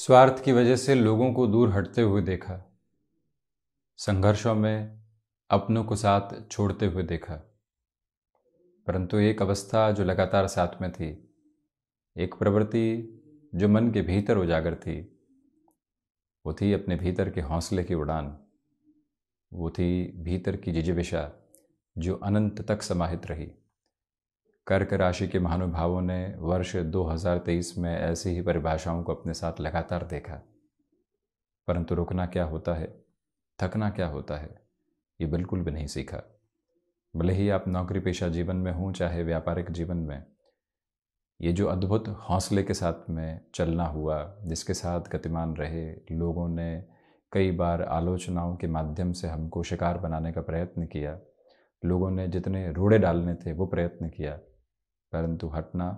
स्वार्थ की वजह से लोगों को दूर हटते हुए देखा संघर्षों में अपनों को साथ छोड़ते हुए देखा परंतु एक अवस्था जो लगातार साथ में थी एक प्रवृत्ति जो मन के भीतर उजागर थी वो थी अपने भीतर के हौसले की उड़ान वो थी भीतर की जिजिविशा जो अनंत तक समाहित रही कर्क राशि के महानुभावों ने वर्ष 2023 में ऐसी ही परिभाषाओं को अपने साथ लगातार देखा परंतु रुकना क्या होता है थकना क्या होता है ये बिल्कुल भी नहीं सीखा भले ही आप नौकरी पेशा जीवन में हों चाहे व्यापारिक जीवन में ये जो अद्भुत हौसले के साथ में चलना हुआ जिसके साथ गतिमान रहे लोगों ने कई बार आलोचनाओं के माध्यम से हमको शिकार बनाने का प्रयत्न किया लोगों ने जितने रूढ़े डालने थे वो प्रयत्न किया परंतु हटना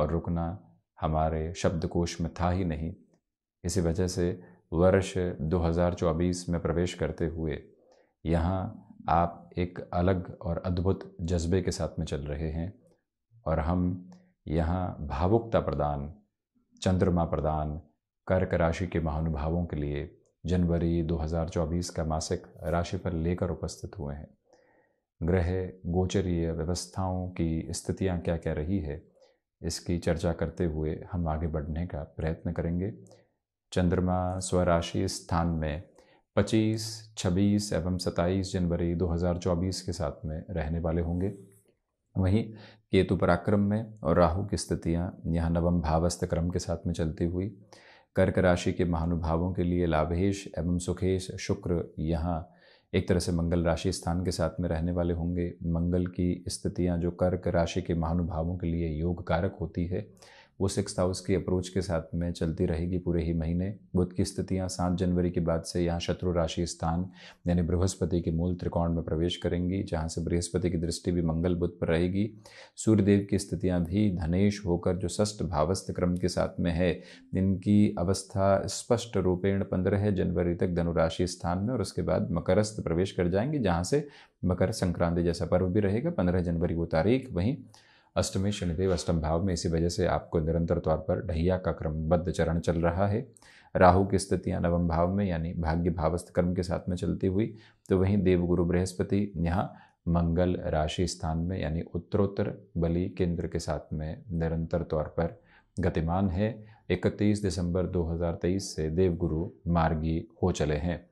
और रुकना हमारे शब्दकोश में था ही नहीं इसी वजह से वर्ष 2024 में प्रवेश करते हुए यहाँ आप एक अलग और अद्भुत जज्बे के साथ में चल रहे हैं और हम यहाँ भावुकता प्रदान चंद्रमा प्रदान कर्क राशि के महानुभावों के लिए जनवरी 2024 का मासिक राशि पर लेकर उपस्थित हुए हैं ग्रह गोचरीय व्यवस्थाओं की स्थितियां क्या क्या रही है इसकी चर्चा करते हुए हम आगे बढ़ने का प्रयत्न करेंगे चंद्रमा स्वराशि स्थान में 25, 26 एवं 27 जनवरी 2024 के साथ में रहने वाले होंगे वहीं केतु पराक्रम में और राहु की स्थितियां यहाँ नवम भावस्थ क्रम के साथ में चलती हुई कर्क राशि के महानुभावों के लिए लाभेश एवं सुखेश शुक्र यहाँ एक तरह से मंगल राशि स्थान के साथ में रहने वाले होंगे मंगल की स्थितियाँ जो कर्क राशि के महानुभावों के लिए योग कारक होती है वो सिक्स हाउस की अप्रोच के साथ में चलती रहेगी पूरे ही महीने बुध की स्थितियाँ सात जनवरी के बाद से यहाँ शत्रु राशि स्थान यानी बृहस्पति के मूल त्रिकोण में प्रवेश करेंगी जहाँ से बृहस्पति की दृष्टि भी मंगल बुध पर रहेगी सूर्यदेव की स्थितियाँ भी धनेश होकर जो षष्ठ भावस्थ क्रम के साथ में है इनकी अवस्था स्पष्ट रूपेण पंद्रह जनवरी तक धनुराशि स्थान में और उसके बाद मकरस्थ प्रवेश कर जाएंगे जहाँ से मकर संक्रांति जैसा पर्व भी रहेगा पंद्रह जनवरी को तारीख वहीं अष्टमी शनिदेव अष्टम भाव में इसी वजह से आपको निरंतर तौर पर ढहिया का क्रमबद्ध चरण चल रहा है राहु की स्थितियाँ नवम भाव में यानी भाग्य भावस्थ कर्म के साथ में चलती हुई तो वहीं देवगुरु बृहस्पति यहाँ मंगल राशि स्थान में यानी उत्तरोत्तर बलि केंद्र के साथ में निरंतर तौर पर गतिमान है 31 दिसंबर 2023 से देवगुरु मार्गी हो चले हैं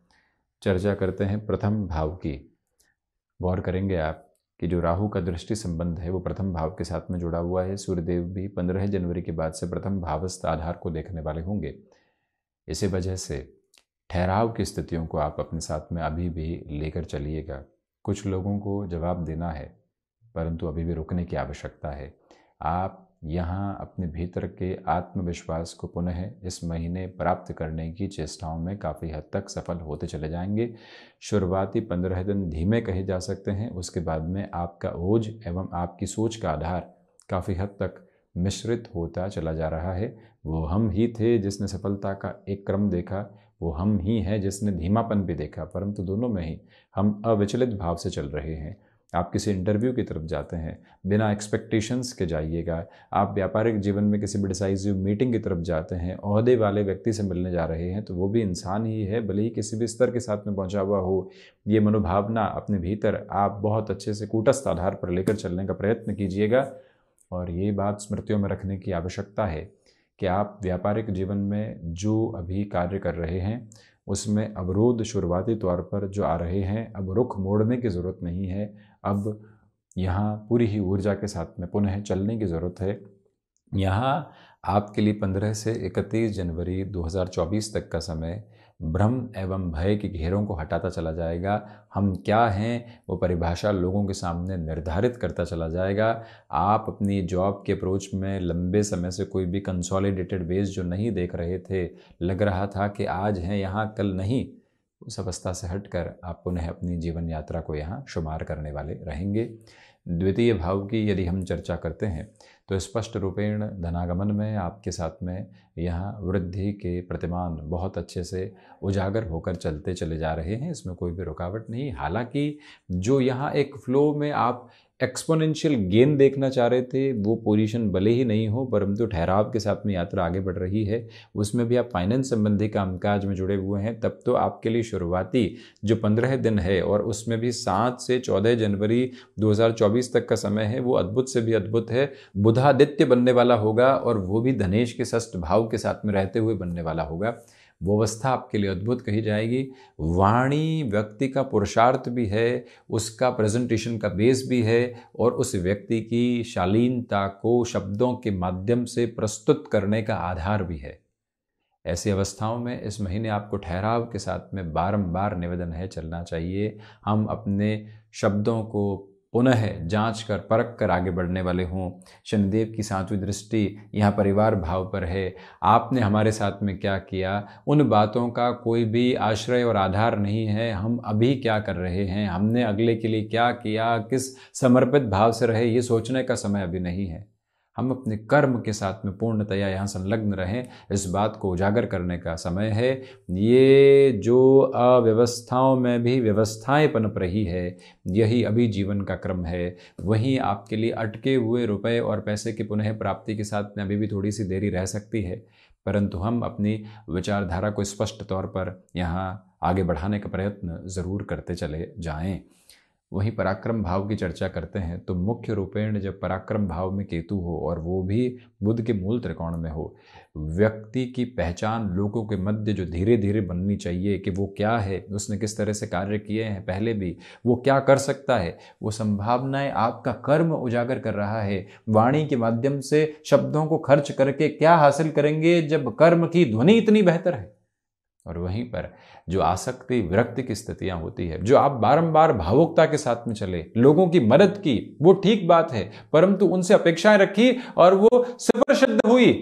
चर्चा करते हैं प्रथम भाव की गौर करेंगे आप कि जो राहु का दृष्टि संबंध है वो प्रथम भाव के साथ में जुड़ा हुआ है सूर्यदेव भी पंद्रह जनवरी के बाद से प्रथम भावस्थ आधार को देखने वाले होंगे इसी वजह से ठहराव की स्थितियों को आप अपने साथ में अभी भी लेकर चलिएगा कुछ लोगों को जवाब देना है परंतु अभी भी रुकने की आवश्यकता है आप यहाँ अपने भीतर के आत्मविश्वास को पुनः इस महीने प्राप्त करने की चेष्टाओं में काफ़ी हद तक सफल होते चले जाएंगे शुरुआती पंद्रह दिन धीमे कहे जा सकते हैं उसके बाद में आपका ओझ एवं आपकी सोच का आधार काफ़ी हद तक मिश्रित होता चला जा रहा है वो हम ही थे जिसने सफलता का एक क्रम देखा वो हम ही हैं जिसने धीमापन भी देखा परंतु दोनों में ही हम अविचलित भाव से चल रहे हैं आप किसी इंटरव्यू की तरफ जाते हैं बिना एक्सपेक्टेशंस के जाइएगा आप व्यापारिक जीवन में किसी डिसाइजिव मीटिंग की तरफ जाते हैं अहदे वाले व्यक्ति से मिलने जा रहे हैं तो वो भी इंसान ही है भले ही किसी भी स्तर के साथ में पहुंचा हुआ हो ये मनोभावना अपने भीतर आप बहुत अच्छे से कूटस्थ आधार पर लेकर चलने का प्रयत्न कीजिएगा और ये बात स्मृतियों में रखने की आवश्यकता है कि आप व्यापारिक जीवन में जो अभी कार्य कर रहे हैं उसमें अवरोध शुरुआती तौर पर जो आ रहे हैं अब रुख मोड़ने की ज़रूरत नहीं है अब यहाँ पूरी ही ऊर्जा के साथ में पुनः चलने की ज़रूरत है यहाँ आपके लिए 15 से 31 जनवरी 2024 तक का समय भ्रम एवं भय के घेरों को हटाता चला जाएगा हम क्या हैं वो परिभाषा लोगों के सामने निर्धारित करता चला जाएगा आप अपनी जॉब के अप्रोच में लंबे समय से कोई भी कंसोलिडेटेड बेस जो नहीं देख रहे थे लग रहा था कि आज हैं यहाँ कल नहीं उस अवस्था से हटकर आप पुनः अपनी जीवन यात्रा को यहाँ शुमार करने वाले रहेंगे द्वितीय भाव की यदि हम चर्चा करते हैं तो स्पष्ट रूपेण धनागमन में आपके साथ में यहाँ वृद्धि के प्रतिमान बहुत अच्छे से उजागर होकर चलते चले जा रहे हैं इसमें कोई भी रुकावट नहीं हालांकि जो यहाँ एक फ्लो में आप एक्सपोनेंशियल गेन देखना चाह रहे थे वो पोजीशन भले ही नहीं हो परंतु ठहराव के साथ में यात्रा आगे बढ़ रही है उसमें भी आप फाइनेंस संबंधी कामकाज में जुड़े हुए हैं तब तो आपके लिए शुरुआती जो पंद्रह दिन है और उसमें भी सात से चौदह जनवरी 2024 तक का समय है वो अद्भुत से भी अद्भुत है बुधादित्य बनने वाला होगा और वो भी धनेश के सस्त भाव के साथ में रहते हुए बनने वाला होगा वो अवस्था आपके लिए अद्भुत कही जाएगी वाणी व्यक्ति का पुरुषार्थ भी है उसका प्रेजेंटेशन का बेस भी है और उस व्यक्ति की शालीनता को शब्दों के माध्यम से प्रस्तुत करने का आधार भी है ऐसी अवस्थाओं में इस महीने आपको ठहराव के साथ में बारंबार निवेदन है चलना चाहिए हम अपने शब्दों को पुनः जांच कर परख कर आगे बढ़ने वाले हों शनिदेव की सातवीं दृष्टि यहाँ परिवार भाव पर है आपने हमारे साथ में क्या किया उन बातों का कोई भी आश्रय और आधार नहीं है हम अभी क्या कर रहे हैं हमने अगले के लिए क्या किया किस समर्पित भाव से रहे ये सोचने का समय अभी नहीं है हम अपने कर्म के साथ में पूर्णतया यहाँ संलग्न रहें इस बात को उजागर करने का समय है ये जो अव्यवस्थाओं में भी व्यवस्थाएं पनप रही है यही अभी जीवन का क्रम है वहीं आपके लिए अटके हुए रुपए और पैसे की पुनः प्राप्ति के साथ में अभी भी थोड़ी सी देरी रह सकती है परंतु हम अपनी विचारधारा को स्पष्ट तौर पर यहाँ आगे बढ़ाने का प्रयत्न ज़रूर करते चले जाएँ वहीं पराक्रम भाव की चर्चा करते हैं तो मुख्य रूपेण जब पराक्रम भाव में केतु हो और वो भी बुद्ध के मूल त्रिकोण में हो व्यक्ति की पहचान लोगों के मध्य जो धीरे धीरे बननी चाहिए कि वो क्या है उसने किस तरह से कार्य किए हैं पहले भी वो क्या कर सकता है वो संभावनाएं आपका कर्म उजागर कर रहा है वाणी के माध्यम से शब्दों को खर्च करके क्या हासिल करेंगे जब कर्म की ध्वनि इतनी बेहतर है और वहीं पर जो आसक्ति विरक्ति की स्थितियां होती है जो आप बारंबार भावुकता के साथ में चले लोगों की मदद की वो ठीक बात है परंतु उनसे अपेक्षाएं रखी और वो सफरशब्द हुई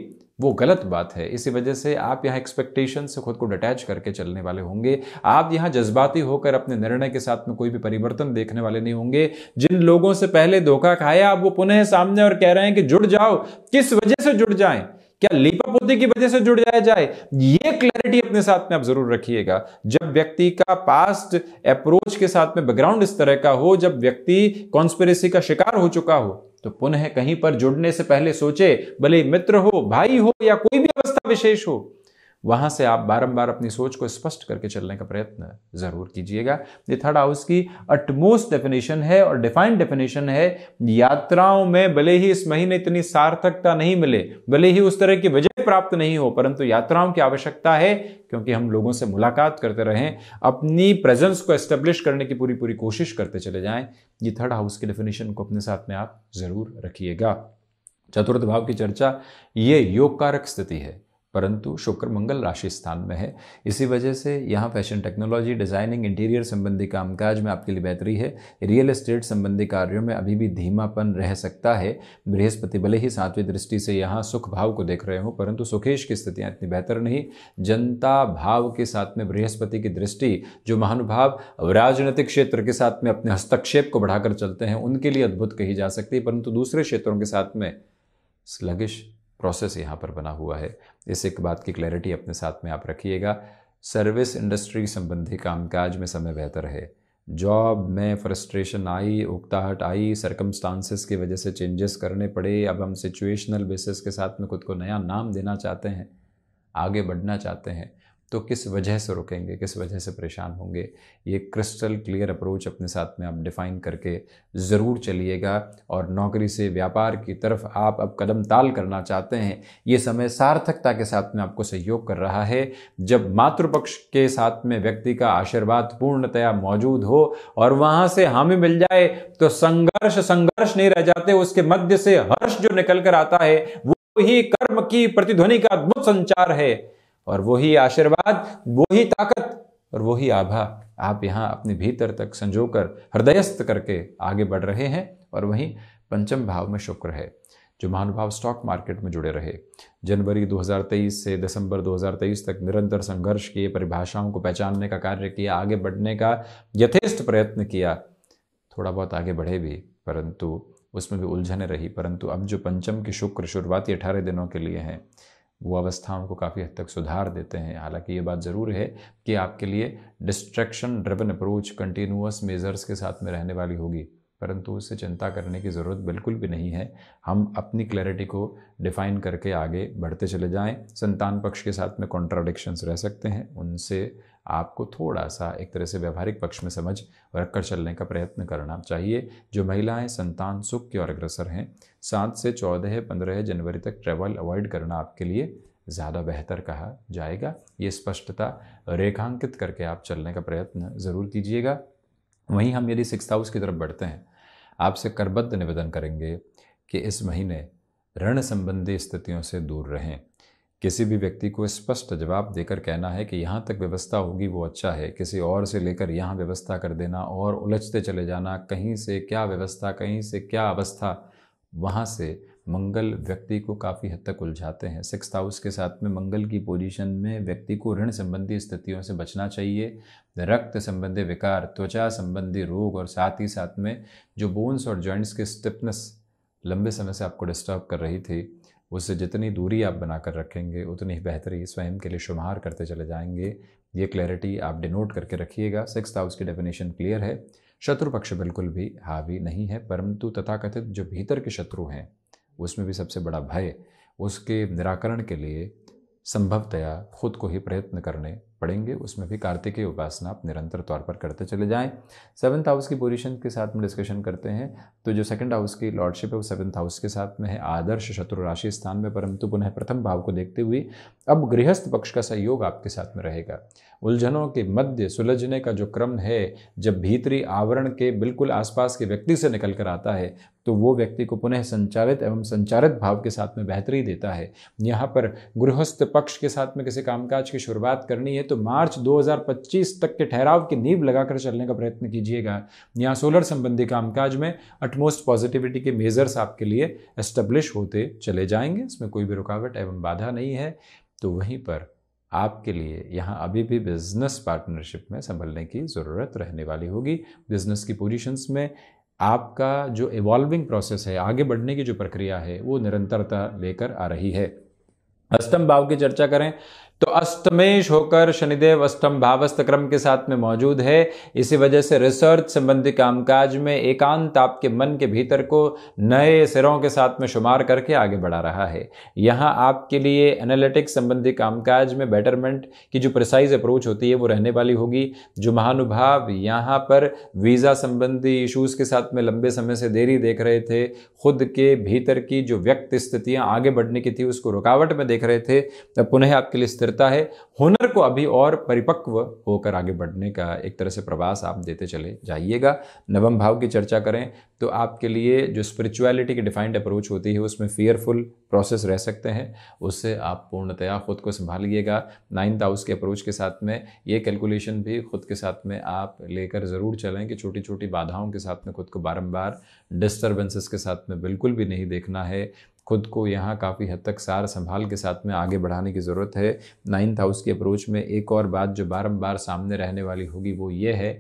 वो गलत बात है इसी वजह से आप यहाँ एक्सपेक्टेशन से खुद को डिटैच करके चलने वाले होंगे आप यहाँ जज्बाती होकर अपने निर्णय के साथ में कोई भी परिवर्तन देखने वाले नहीं होंगे जिन लोगों से पहले धोखा खाया आप वो पुनः सामने और कह रहे हैं कि जुड़ जाओ किस वजह से जुड़ जाएं क्या बुद्धि की वजह से जुड़ जाया जाए ये क्लैरिटी अपने साथ में आप जरूर रखिएगा जब व्यक्ति का पास्ट अप्रोच के साथ में बैकग्राउंड इस तरह का हो जब व्यक्ति कॉन्स्पेरेसी का शिकार हो चुका हो तो पुनः कहीं पर जुड़ने से पहले सोचे भले मित्र हो भाई हो या कोई भी अवस्था विशेष हो वहां से आप बारंबार अपनी सोच को स्पष्ट करके चलने का प्रयत्न ज़रूर कीजिएगा ये थर्ड हाउस की अटमोस्ट डेफिनेशन है और डिफाइंड डेफिनेशन है यात्राओं में भले ही इस महीने इतनी सार्थकता नहीं मिले भले ही उस तरह की विजय प्राप्त नहीं हो परंतु यात्राओं की आवश्यकता है क्योंकि हम लोगों से मुलाकात करते रहें अपनी प्रेजेंस को एस्टेब्लिश करने की पूरी पूरी कोशिश करते चले जाएं ये थर्ड हाउस की डेफिनेशन को अपने साथ में आप ज़रूर रखिएगा चतुर्थ भाव की चर्चा ये योग कारक स्थिति है परंतु शुक्र मंगल राशि स्थान में है इसी वजह से यहाँ फैशन टेक्नोलॉजी डिज़ाइनिंग इंटीरियर संबंधी कामकाज में आपके लिए बेहतरी है रियल एस्टेट संबंधी कार्यों में अभी भी धीमापन रह सकता है बृहस्पति भले ही सातवीं दृष्टि से यहाँ सुख भाव को देख रहे हो परंतु सुखेश की स्थितियाँ इतनी बेहतर नहीं जनता भाव के साथ में बृहस्पति की दृष्टि जो महानुभाव राजनीतिक क्षेत्र के साथ में अपने हस्तक्षेप को बढ़ाकर चलते हैं उनके लिए अद्भुत कही जा सकती है परंतु दूसरे क्षेत्रों के साथ में स्लगिश प्रोसेस यहाँ पर बना हुआ है इस एक बात की क्लैरिटी अपने साथ में आप रखिएगा सर्विस इंडस्ट्री संबंधी कामकाज में समय बेहतर है जॉब में फ्रस्ट्रेशन आई उकताहट आई सरकमस्टांसिस की वजह से चेंजेस करने पड़े अब हम सिचुएशनल बेसिस के साथ में खुद को नया नाम देना चाहते हैं आगे बढ़ना चाहते हैं तो किस वजह से रुकेंगे किस वजह से परेशान होंगे ये क्रिस्टल क्लियर अप्रोच अपने साथ में आप डिफ़ाइन करके ज़रूर चलिएगा और नौकरी से व्यापार की तरफ आप अब कदम ताल करना चाहते हैं ये समय सार्थकता के साथ में आपको सहयोग कर रहा है जब मातृपक्ष के साथ में व्यक्ति का आशीर्वाद पूर्णतया मौजूद हो और वहाँ से हामी मिल जाए तो संघर्ष संघर्ष नहीं रह जाते उसके मध्य से हर्ष जो निकल कर आता है वो ही कर्म की प्रतिध्वनि का अद्भुत संचार है और वही आशीर्वाद वही ताकत और वही आभा आप यहाँ अपने भीतर तक संजोकर हृदयस्थ करके आगे बढ़ रहे हैं और वहीं पंचम भाव में शुक्र है जो महानुभाव स्टॉक मार्केट में जुड़े रहे जनवरी 2023 से दिसंबर 2023 तक निरंतर संघर्ष किए परिभाषाओं को पहचानने का कार्य किया आगे बढ़ने का यथेष्ट प्रयत्न किया थोड़ा बहुत आगे बढ़े भी परंतु उसमें भी उलझने रही परंतु अब जो पंचम की शुक्र शुरुआती अठारह दिनों के लिए हैं वो अवस्थाओं को काफ़ी हद तक सुधार देते हैं हालांकि ये बात ज़रूर है कि आपके लिए distraction driven approach continuous measures के साथ में रहने वाली होगी परंतु उससे चिंता करने की ज़रूरत बिल्कुल भी नहीं है हम अपनी क्लैरिटी को डिफ़ाइन करके आगे बढ़ते चले जाएं संतान पक्ष के साथ में कॉन्ट्राडिक्शंस रह सकते हैं उनसे आपको थोड़ा सा एक तरह से व्यवहारिक पक्ष में समझ रखकर चलने का प्रयत्न करना चाहिए जो महिलाएं संतान सुख की ओर अग्रसर हैं सात से चौदह पंद्रह जनवरी तक ट्रैवल अवॉइड करना आपके लिए ज़्यादा बेहतर कहा जाएगा ये स्पष्टता रेखांकित करके आप चलने का प्रयत्न ज़रूर कीजिएगा वहीं हम यदि सिक्स हाउस की तरफ बढ़ते हैं आपसे करबद्ध निवेदन करेंगे कि इस महीने ऋण संबंधी स्थितियों से दूर रहें किसी भी व्यक्ति को स्पष्ट जवाब देकर कहना है कि यहाँ तक व्यवस्था होगी वो अच्छा है किसी और से लेकर यहाँ व्यवस्था कर देना और उलझते चले जाना कहीं से क्या व्यवस्था कहीं से क्या अवस्था वहाँ से मंगल व्यक्ति को काफ़ी हद तक उलझाते हैं सिक्स हाउस के साथ में मंगल की पोजीशन में व्यक्ति को ऋण संबंधी स्थितियों से बचना चाहिए रक्त संबंधी विकार त्वचा संबंधी रोग और साथ ही साथ में जो बोन्स और जॉइंट्स के स्टिफनेस लंबे समय से आपको डिस्टर्ब कर रही थी उससे जितनी दूरी आप बना कर रखेंगे उतनी ही बेहतरी स्वयं के लिए शुमार करते चले जाएंगे ये क्लैरिटी आप डिनोट करके रखिएगा सिक्स हाउस की डेफिनेशन क्लियर है शत्रु पक्ष बिल्कुल भी हावी नहीं है परंतु तथाकथित जो भीतर के शत्रु हैं उसमें भी सबसे बड़ा भय उसके निराकरण के लिए संभवतया खुद को ही प्रयत्न करने पढ़ेंगे उसमें भी कार्तिक की उपासना आप निरंतर तौर पर करते चले जाएं सेवन्थ हाउस की पोजीशन के साथ में डिस्कशन करते हैं तो जो सेकंड हाउस की लॉर्डशिप है वो सेवन्थ हाउस के साथ में है आदर्श शत्रु राशि स्थान में परंतु तो पुनः प्रथम भाव को देखते हुए अब गृहस्थ पक्ष का सहयोग आपके साथ में रहेगा उलझनों के मध्य सुलझने का जो क्रम है जब भीतरी आवरण के बिल्कुल आसपास के व्यक्ति से निकल कर आता है तो वो व्यक्ति को पुनः संचालित एवं संचारित भाव के साथ में बेहतरी देता है यहाँ पर गृहस्थ पक्ष के साथ में किसी कामकाज की शुरुआत करनी है तो मार्च 2025 तक के ठहराव की नींव लगाकर चलने का प्रयत्न कीजिएगा यहाँ सोलर संबंधी कामकाज में अटमोस्ट पॉजिटिविटी के मेजर्स आपके लिए एस्टेब्लिश होते चले जाएंगे इसमें कोई भी रुकावट एवं बाधा नहीं है तो वहीं पर आपके लिए यहाँ अभी भी बिजनेस पार्टनरशिप में संभलने की ज़रूरत रहने वाली होगी बिजनेस की पोजीशंस में आपका जो इवॉल्विंग प्रोसेस है आगे बढ़ने की जो प्रक्रिया है वो निरंतरता लेकर आ रही है अष्टम भाव की चर्चा करें तो अष्टमेश होकर शनिदेव अष्टम भावस्थ क्रम के साथ में मौजूद है इसी वजह से रिसर्च संबंधी कामकाज में एकांत आपके मन के भीतर को नए सिरों के साथ में शुमार करके आगे बढ़ा रहा है यहाँ आपके लिए एनालिटिक्स संबंधी कामकाज में बेटरमेंट की जो प्रिसाइज अप्रोच होती है वो रहने वाली होगी जो महानुभाव यहाँ पर वीज़ा संबंधी इशूज़ के साथ में लंबे समय से देरी देख रहे थे खुद के भीतर की जो व्यक्त स्थितियाँ आगे बढ़ने की थी उसको रुकावट में देख रहे थे तब पुनः आपके लिए करता है हुनर को अभी और परिपक्व होकर आगे बढ़ने का एक तरह से प्रवास आप देते चले जाइएगा नवम भाव की चर्चा करें तो आपके लिए जो स्पिरिचुअलिटी की डिफाइंड अप्रोच होती है उसमें फियरफुल प्रोसेस रह सकते हैं उससे आप पूर्णतया खुद को संभालिएगा नाइन्थ हाउस के अप्रोच के साथ में ये कैलकुलेशन भी खुद के साथ में आप लेकर ज़रूर चलें कि छोटी छोटी बाधाओं के साथ में खुद को बारम्बार डिस्टर्बेंसेस के साथ में बिल्कुल भी नहीं देखना है खुद को यहाँ काफ़ी हद तक सार संभाल के साथ में आगे बढ़ाने की ज़रूरत है नाइन्थ हाउस की अप्रोच में एक और बात जो बारम्बार सामने रहने वाली होगी वो ये है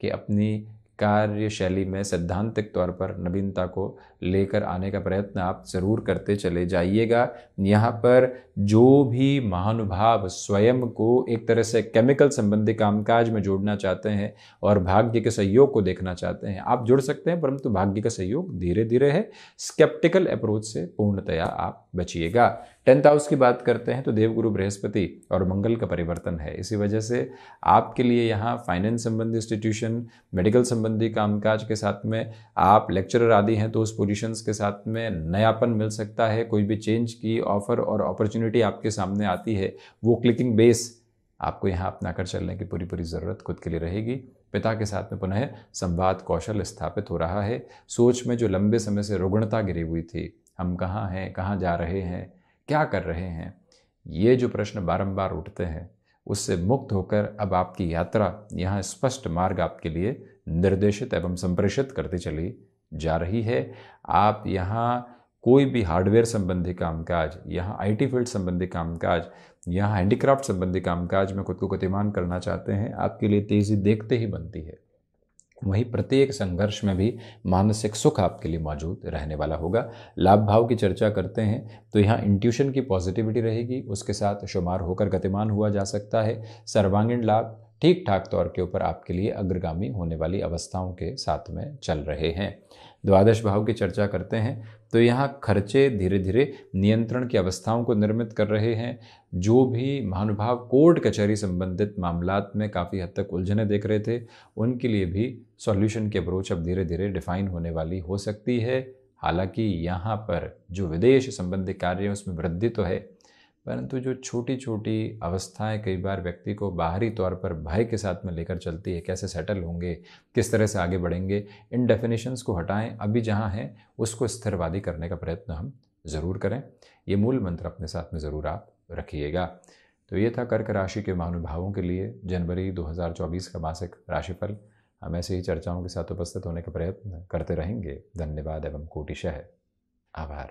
कि अपनी कार्यशैली में सैद्धांतिक तौर पर नवीनता को लेकर आने का प्रयत्न आप ज़रूर करते चले जाइएगा यहाँ पर जो भी महानुभाव स्वयं को एक तरह से केमिकल संबंधी कामकाज में जोड़ना चाहते हैं और भाग्य के सहयोग को देखना चाहते हैं आप जुड़ सकते हैं परंतु भाग्य का सहयोग धीरे धीरे है स्केप्टिकल अप्रोच से पूर्णतया आप बचिएगा टेंथ हाउस की बात करते हैं तो देवगुरु बृहस्पति और मंगल का परिवर्तन है इसी वजह से आपके लिए यहाँ फाइनेंस संबंधी इंस्टीट्यूशन मेडिकल संबंधी कामकाज के साथ में आप लेक्चरर आदि हैं तो उस पोजिशन के साथ में नयापन मिल सकता है कोई भी चेंज की ऑफर और अपॉर्चुनिटी आपके सामने आती है वो क्लिकिंग बेस आपको यहाँ अपना कर चलने की पूरी पूरी ज़रूरत खुद के लिए रहेगी पिता के साथ में पुनः संवाद कौशल स्थापित हो रहा है सोच में जो लंबे समय से रुग्णता गिरी हुई थी हम कहाँ हैं कहाँ जा रहे हैं क्या कर रहे हैं ये जो प्रश्न बारंबार उठते हैं उससे मुक्त होकर अब आपकी यात्रा यहाँ स्पष्ट मार्ग आपके लिए निर्देशित एवं संप्रेषित करती चली जा रही है आप यहाँ कोई भी हार्डवेयर संबंधी कामकाज यहाँ आईटी फील्ड संबंधी कामकाज यहाँ हैंडीक्राफ्ट संबंधी कामकाज में खुद को गतिमान करना चाहते हैं आपके लिए तेज़ी देखते ही बनती है वहीं प्रत्येक संघर्ष में भी मानसिक सुख आपके लिए मौजूद रहने वाला होगा लाभ भाव की चर्चा करते हैं तो यहाँ इंट्यूशन की पॉजिटिविटी रहेगी उसके साथ शुमार होकर गतिमान हुआ जा सकता है सर्वांगीण लाभ ठीक ठाक तौर के ऊपर आपके लिए अग्रगामी होने वाली अवस्थाओं के साथ में चल रहे हैं द्वादश भाव की चर्चा करते हैं तो यहाँ खर्चे धीरे धीरे नियंत्रण की अवस्थाओं को निर्मित कर रहे हैं जो भी महानुभाव कोर्ट कचहरी संबंधित मामलात में काफ़ी हद तक उलझने देख रहे थे उनके लिए भी सॉल्यूशन की अप्रोच अब धीरे धीरे डिफाइन होने वाली हो सकती है हालांकि यहाँ पर जो विदेश संबंधी कार्य है उसमें वृद्धि तो है परंतु जो छोटी छोटी अवस्थाएं कई बार व्यक्ति को बाहरी तौर पर भय के साथ में लेकर चलती है कैसे सेटल होंगे किस तरह से आगे बढ़ेंगे इन डेफिनेशंस को हटाएं अभी जहां हैं उसको स्थिरवादी करने का प्रयत्न हम ज़रूर करें ये मूल मंत्र अपने साथ में ज़रूर आप रखिएगा तो ये था कर्क राशि के महानुभावों के लिए जनवरी 2024 का मासिक राशिफल हम ऐसे ही चर्चाओं के साथ उपस्थित होने का प्रयत्न करते रहेंगे धन्यवाद एवं कोटिशह आभार